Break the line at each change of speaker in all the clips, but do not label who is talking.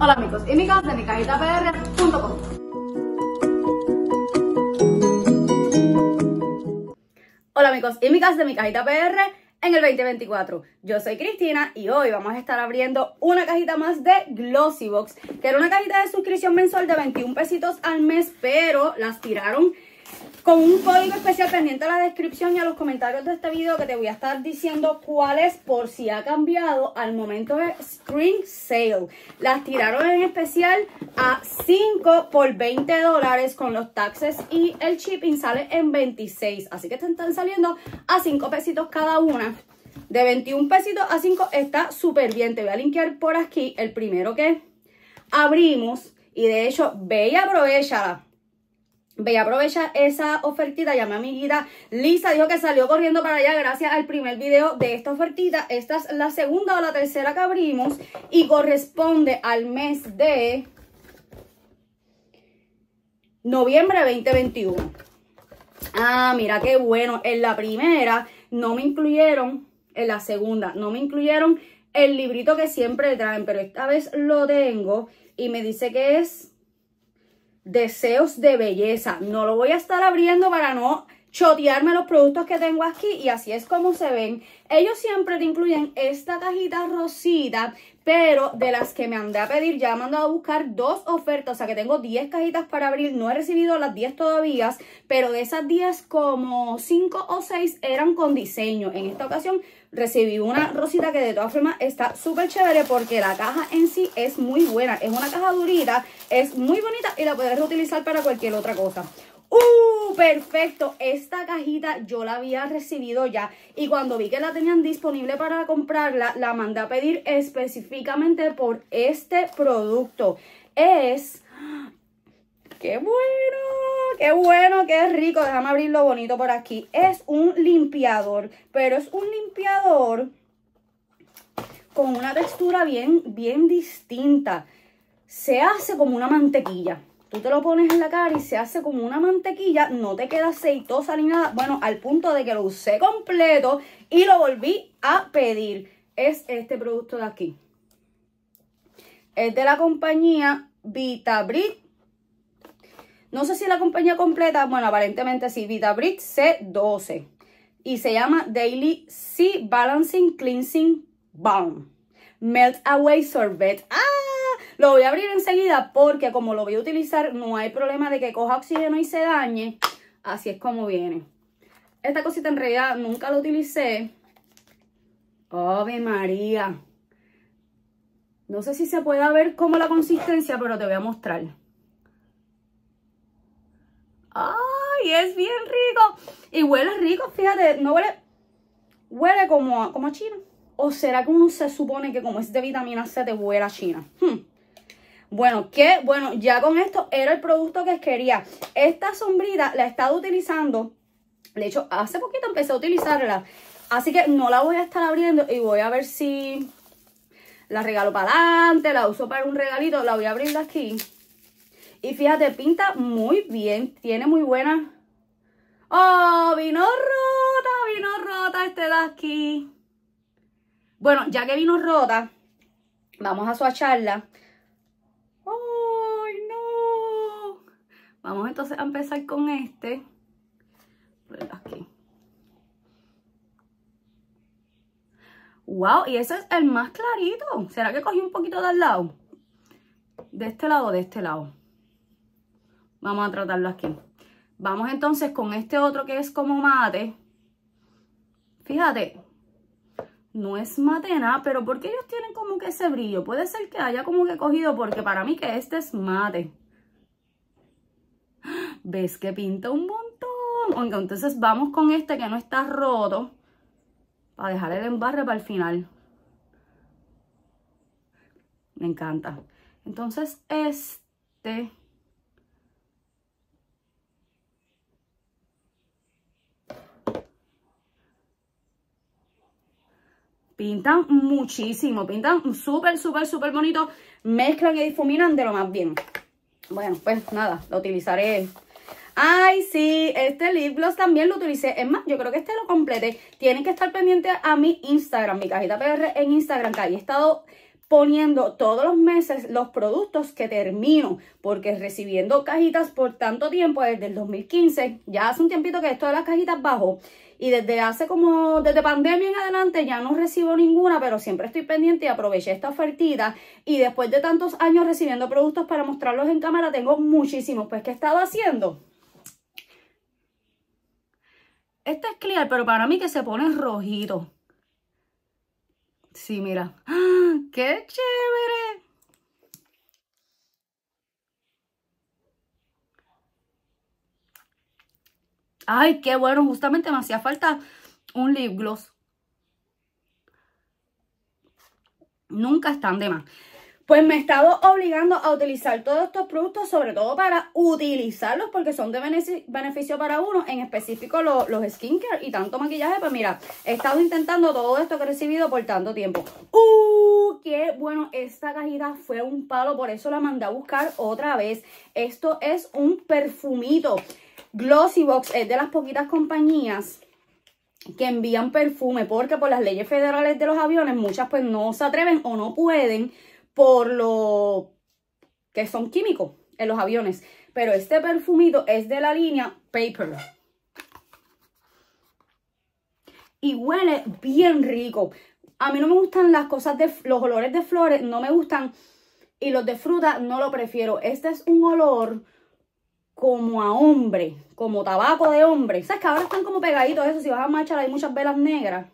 Hola amigos y amigas de micajitapr.com Hola amigos y amigas de mi cajita PR en el 2024. Yo soy Cristina y hoy vamos a estar abriendo una cajita más de Glossybox, que era una cajita de suscripción mensual de 21 pesitos al mes, pero las tiraron con un código especial pendiente a la descripción y a los comentarios de este video que te voy a estar diciendo cuál es por si ha cambiado al momento de Screen Sale. Las tiraron en especial a 5 por 20 dólares con los taxes y el shipping sale en 26. Así que te están saliendo a 5 pesitos cada una. De 21 pesitos a 5 está súper bien. Te voy a linkear por aquí el primero que abrimos. Y de hecho, ve y aprovechala Voy a esa ofertita, llamé a mi guida. Lisa dijo que salió corriendo para allá gracias al primer video de esta ofertita. Esta es la segunda o la tercera que abrimos y corresponde al mes de noviembre 2021. Ah, mira qué bueno. En la primera no me incluyeron, en la segunda no me incluyeron el librito que siempre traen, pero esta vez lo tengo y me dice que es deseos de belleza. No lo voy a estar abriendo para no chotearme los productos que tengo aquí y así es como se ven. Ellos siempre te incluyen esta cajita rosita, pero de las que me andé a pedir, ya me mandado a buscar dos ofertas. O sea que tengo 10 cajitas para abrir. No he recibido las 10 todavía. Pero de esas 10, como 5 o 6 eran con diseño. En esta ocasión recibí una rosita que de todas formas está súper chévere porque la caja en sí es muy buena. Es una caja durita, es muy bonita y la puedes reutilizar para cualquier otra cosa. ¡Uh! Perfecto. Esta cajita yo la había recibido ya y cuando vi que la tenían disponible para comprarla, la mandé a pedir específicamente por este producto. Es... ¡Qué bueno! ¡Qué bueno! ¡Qué rico! Déjame abrirlo bonito por aquí. Es un limpiador, pero es un limpiador con una textura bien, bien distinta. Se hace como una mantequilla. Tú te lo pones en la cara y se hace como una mantequilla, no te queda aceitosa ni nada. Bueno, al punto de que lo usé completo y lo volví a pedir. Es este producto de aquí. Es de la compañía Vitabrit. No sé si la compañía completa, bueno, aparentemente sí, Vitabrit C12. Y se llama Daily Sea Balancing Cleansing Balm. Melt Away Sorbet. ¡Ah! Lo voy a abrir enseguida porque como lo voy a utilizar, no hay problema de que coja oxígeno y se dañe. Así es como viene. Esta cosita en realidad nunca la utilicé. ¡Ave María! No sé si se puede ver como la consistencia, pero te voy a mostrar. ¡Ay, es bien rico! Y huele rico, fíjate, no huele... Huele como a, como china. ¿O será que uno se supone que como es de vitamina C te huele a china? Hmm. Bueno, qué bueno, ya con esto era el producto que quería. Esta sombrita la he estado utilizando. De hecho, hace poquito empecé a utilizarla. Así que no la voy a estar abriendo y voy a ver si la regalo para adelante, la uso para un regalito. La voy a abrir aquí. Y fíjate, pinta muy bien. Tiene muy buena... ¡Oh! Vino rota, vino rota este de aquí. Bueno, ya que vino rota, vamos a suacharla. Vamos entonces a empezar con este. Aquí. Wow, y ese es el más clarito. ¿Será que cogí un poquito de al lado? De este lado, o de este lado. Vamos a tratarlo aquí. Vamos entonces con este otro que es como mate. Fíjate, no es mate nada, pero ¿por qué ellos tienen como que ese brillo? Puede ser que haya como que cogido, porque para mí que este es mate. ¿Ves que pinta un montón? Entonces vamos con este que no está roto. Para dejar el embarre para el final. Me encanta. Entonces este... pintan muchísimo, pintan súper, súper, súper bonito, mezclan y difuminan de lo más bien. Bueno, pues nada, lo utilizaré Ay, sí, este lip gloss también lo utilicé. Es más, yo creo que este lo complete. Tienen que estar pendientes a mi Instagram, mi cajita PR en Instagram, que ahí he estado poniendo todos los meses los productos que termino, porque recibiendo cajitas por tanto tiempo, desde el 2015, ya hace un tiempito que esto de las cajitas bajo y desde hace como, desde pandemia en adelante ya no recibo ninguna, pero siempre estoy pendiente y aproveché esta ofertita, y después de tantos años recibiendo productos para mostrarlos en cámara, tengo muchísimos, pues, ¿qué he estado haciendo? Este es clear, pero para mí que se pone rojito. Sí, mira. ¡Ah! ¡Qué chévere! ¡Ay, qué bueno! Justamente me hacía falta un lip gloss. Nunca están de más pues me he estado obligando a utilizar todos estos productos, sobre todo para utilizarlos porque son de beneficio para uno, en específico los, los skincare y tanto maquillaje, pues mira, he estado intentando todo esto que he recibido por tanto tiempo. ¡Uh! ¡Qué bueno! Esta cajita fue un palo, por eso la mandé a buscar otra vez. Esto es un perfumito. Glossy Box es de las poquitas compañías que envían perfume porque por las leyes federales de los aviones muchas pues no se atreven o no pueden por lo que son químicos en los aviones. Pero este perfumito es de la línea Paper. Y huele bien rico. A mí no me gustan las cosas de los olores de flores, no me gustan. Y los de fruta no lo prefiero. Este es un olor como a hombre, como tabaco de hombre. ¿Sabes que ahora están como pegaditos eso? Si vas a marchar hay muchas velas negras.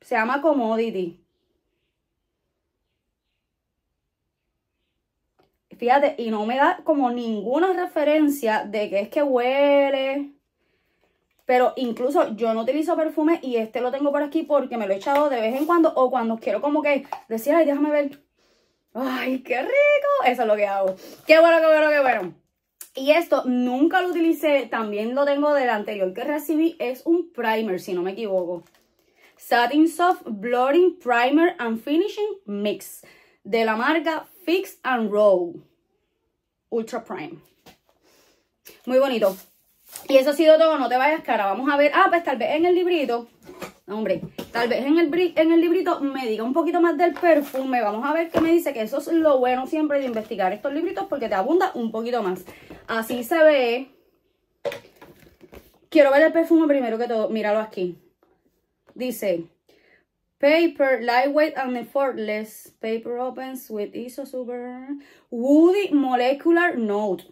Se llama Commodity. Fíjate, y no me da como ninguna referencia de que es que huele. Pero incluso yo no utilizo perfume y este lo tengo por aquí porque me lo he echado de vez en cuando o cuando quiero como que decir, ay, déjame ver. Ay, qué rico. Eso es lo que hago. Qué bueno, qué bueno, qué bueno. Y esto nunca lo utilicé, también lo tengo del anterior que recibí. Es un primer, si no me equivoco. Satin Soft Blurring Primer and Finishing Mix de la marca Fix and Roll Ultra Prime. Muy bonito. Y eso ha sido todo, no te vayas cara. Vamos a ver, ah, pues tal vez en el librito, hombre, tal vez en el, en el librito me diga un poquito más del perfume. Vamos a ver qué me dice, que eso es lo bueno siempre de investigar estos libritos porque te abunda un poquito más. Así se ve. Quiero ver el perfume primero que todo. Míralo aquí. Dice, Paper, lightweight and effortless. Paper opens with ISO super. Woody molecular note.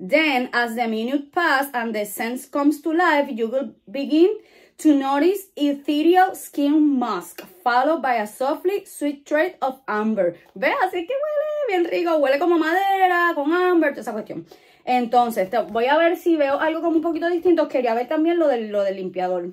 Then, as the minute pass and the sense comes to life, you will begin to notice ethereal skin mask followed by a softly sweet trait of amber. ve Así que huele bien rico, huele como madera, con amber, toda esa cuestión. Entonces, voy a ver si veo algo como un poquito distinto. Quería ver también lo lo del limpiador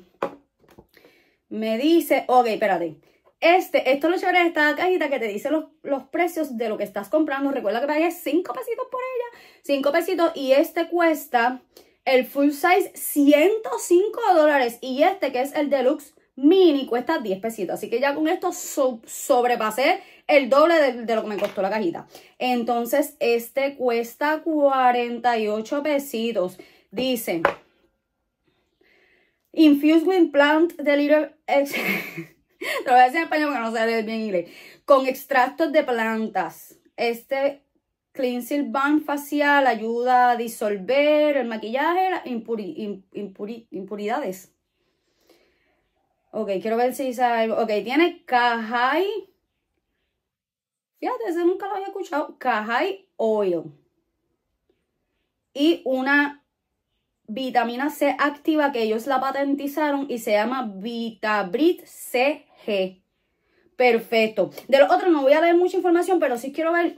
me dice, ok, espérate. Este, esto lo chévere de esta cajita que te dice los, precios de lo que estás comprando. Recuerda que pagué 5 pesitos por ella. 5 pesitos. Y este cuesta el full size 105 dólares. Y este que es el deluxe mini cuesta 10 pesitos. Así que ya con esto sobrepasé el doble de, lo que me costó la cajita. Entonces este cuesta 48 pesitos. Dice... Infused with plant delivery. Lo voy a decir en español porque no sale bien inglés. Con extractos de plantas. Este cleansing balm facial ayuda a disolver el maquillaje, las impuridades. Ok, quiero ver si sale. algo. Ok, tiene Kahai. Fíjate, ese nunca lo había escuchado. Kahai Oil. Y una vitamina C activa que ellos la patentizaron y se llama Vitabrit CG. Perfecto. De los otros no voy a leer mucha información, pero si quiero ver...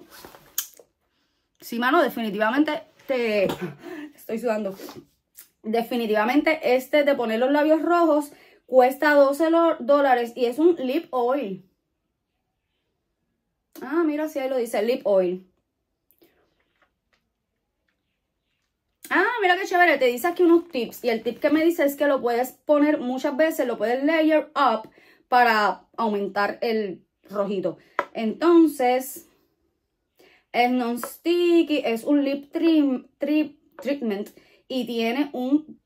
si mano, definitivamente te... Estoy sudando. Definitivamente este de poner los labios rojos cuesta 12 dólares y es un lip oil. Ah, mira, si ahí lo dice, lip oil. Ah, mira qué chévere, te dice aquí unos tips. Y el tip que me dice es que lo puedes poner muchas veces, lo puedes layer up para aumentar el rojito. Entonces, es non-sticky, es un lip treatment y tiene un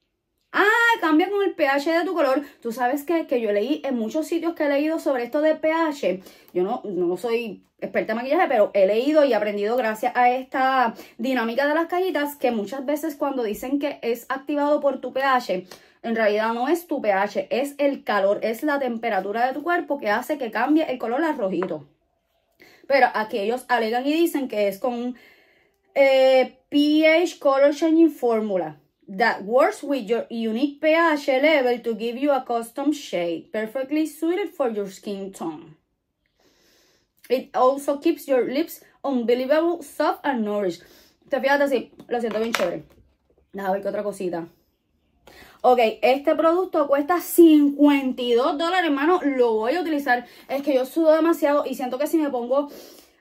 Ah, cambia con el pH de tu color. Tú sabes que, yo leí en muchos sitios que he leído sobre esto de pH. Yo no, no soy experta en maquillaje, pero he leído y aprendido gracias a esta dinámica de las cajitas que muchas veces cuando dicen que es activado por tu pH, en realidad no es tu pH, es el calor, es la temperatura de tu cuerpo que hace que cambie el color a rojito. Pero aquí ellos alegan y dicen que es con eh, pH Color Changing Formula that works with your unique pH level to give you a custom shade, perfectly suited for your skin tone. It also keeps your lips unbelievable soft and nourished. Te fíjate así, lo siento bien chévere. Déjame ver qué otra cosita. Ok, este producto cuesta 52 dólares, hermano. Lo voy a utilizar. Es que yo sudo demasiado y siento que si me pongo,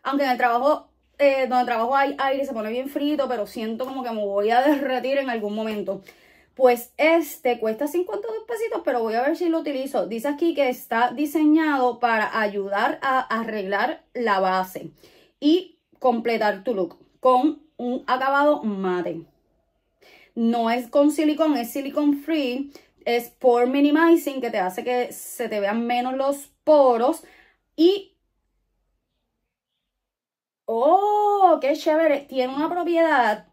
aunque en el trabajo eh, donde trabajo hay aire, se pone bien frito, pero siento como que me voy a derretir en algún momento. Pues este cuesta 52 pesitos, pero voy a ver si lo utilizo. Dice aquí que está diseñado para ayudar a arreglar la base y completar tu look con un acabado mate. No es con silicón, es silicon free. Es por minimizing que te hace que se te vean menos los poros y ¡Oh, qué chévere! Tiene una propiedad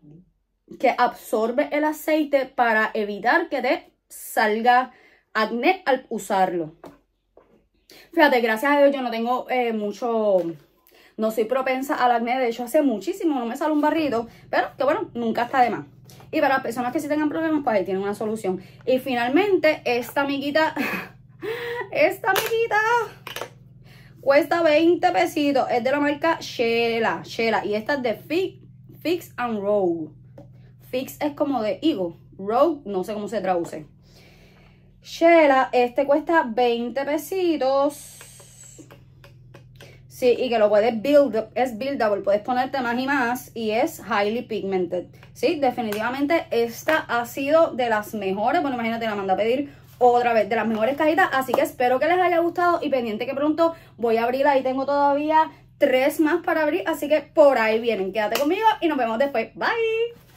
que absorbe el aceite para evitar que te salga acné al usarlo. Fíjate, gracias a Dios yo no tengo eh, mucho... No soy propensa al acné, de hecho hace muchísimo no me sale un barrito, pero que bueno, nunca está de más. Y para las personas que sí tengan problemas, pues ahí tienen una solución. Y finalmente, esta amiguita, esta amiguita Cuesta 20 pesitos. Es de la marca Shela. Shela. Y esta es de Fix, Fix and Roll. Fix es como de higo. Roll, no sé cómo se traduce. Shela, este cuesta 20 pesitos. Sí, y que lo puedes build, es buildable, puedes ponerte más y más y es highly pigmented. Sí, definitivamente esta ha sido de las mejores. Bueno, imagínate, la manda a pedir otra vez de las mejores cajitas. Así que espero que les haya gustado y pendiente que pronto voy a abrir. Ahí tengo todavía tres más para abrir, así que por ahí vienen. Quédate conmigo y nos vemos después. Bye.